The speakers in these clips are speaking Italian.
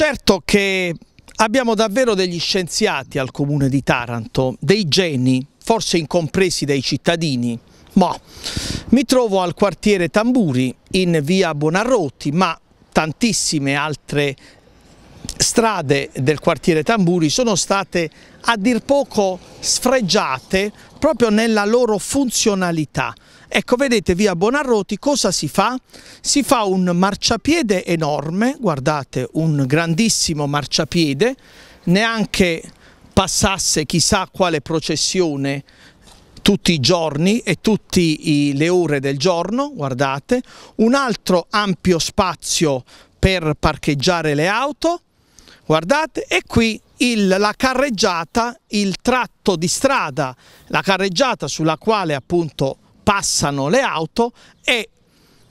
Certo che abbiamo davvero degli scienziati al comune di Taranto, dei geni, forse incompresi dai cittadini, ma mi trovo al quartiere Tamburi in via Buonarroti, ma tantissime altre strade del quartiere Tamburi sono state a dir poco sfregiate proprio nella loro funzionalità. Ecco, vedete via Bonarroti cosa si fa? Si fa un marciapiede enorme, guardate, un grandissimo marciapiede, neanche passasse chissà quale processione tutti i giorni e tutte le ore del giorno, guardate, un altro ampio spazio per parcheggiare le auto, guardate, e qui il, la carreggiata, il tratto di strada, la carreggiata sulla quale appunto passano le auto è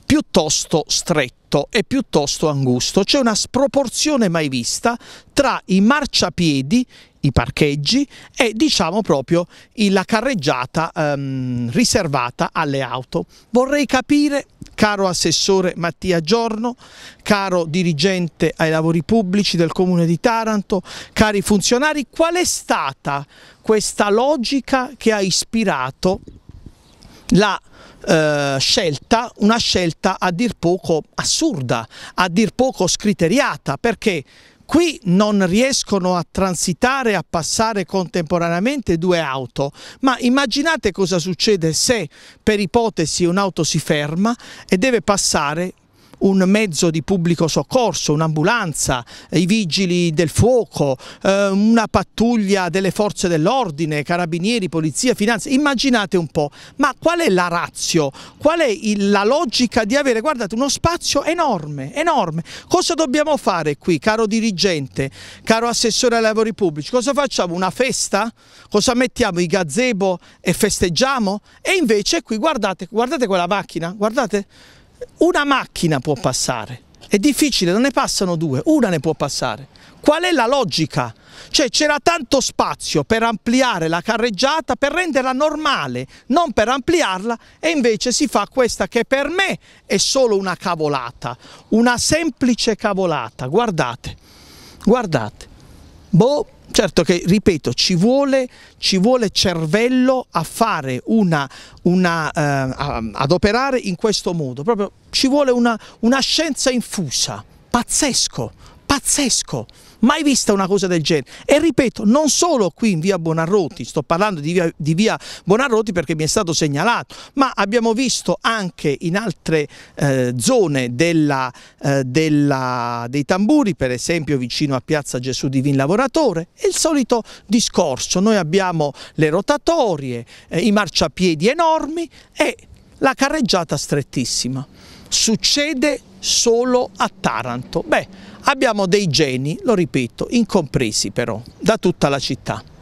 piuttosto stretto e piuttosto angusto. C'è una sproporzione mai vista tra i marciapiedi, i parcheggi e diciamo proprio la carreggiata ehm, riservata alle auto. Vorrei capire, caro assessore Mattia Giorno, caro dirigente ai lavori pubblici del comune di Taranto, cari funzionari, qual è stata questa logica che ha ispirato la eh, scelta, una scelta a dir poco assurda, a dir poco scriteriata, perché qui non riescono a transitare, a passare contemporaneamente due auto, ma immaginate cosa succede se per ipotesi un'auto si ferma e deve passare un mezzo di pubblico soccorso, un'ambulanza, i vigili del fuoco, eh, una pattuglia delle forze dell'ordine, carabinieri, polizia, finanza, immaginate un po', ma qual è la razio, qual è il, la logica di avere, guardate, uno spazio enorme, enorme, cosa dobbiamo fare qui, caro dirigente, caro assessore ai lavori pubblici, cosa facciamo, una festa, cosa mettiamo, i gazebo e festeggiamo e invece qui guardate, guardate quella macchina, guardate, una macchina può passare, è difficile, non ne passano due, una ne può passare. Qual è la logica? Cioè c'era tanto spazio per ampliare la carreggiata, per renderla normale, non per ampliarla e invece si fa questa che per me è solo una cavolata, una semplice cavolata. Guardate, guardate. Boh. Certo che, ripeto, ci vuole, ci vuole cervello a fare una, una eh, ad operare in questo modo, proprio ci vuole una, una scienza infusa, pazzesco, pazzesco mai vista una cosa del genere. E ripeto, non solo qui in via Buonarroti, sto parlando di via, di via Bonarroti perché mi è stato segnalato, ma abbiamo visto anche in altre eh, zone della, eh, della, dei tamburi, per esempio vicino a Piazza Gesù Divin Lavoratore, è il solito discorso. Noi abbiamo le rotatorie, eh, i marciapiedi enormi e la carreggiata strettissima. Succede solo a Taranto. Beh, Abbiamo dei geni, lo ripeto, incompresi però, da tutta la città.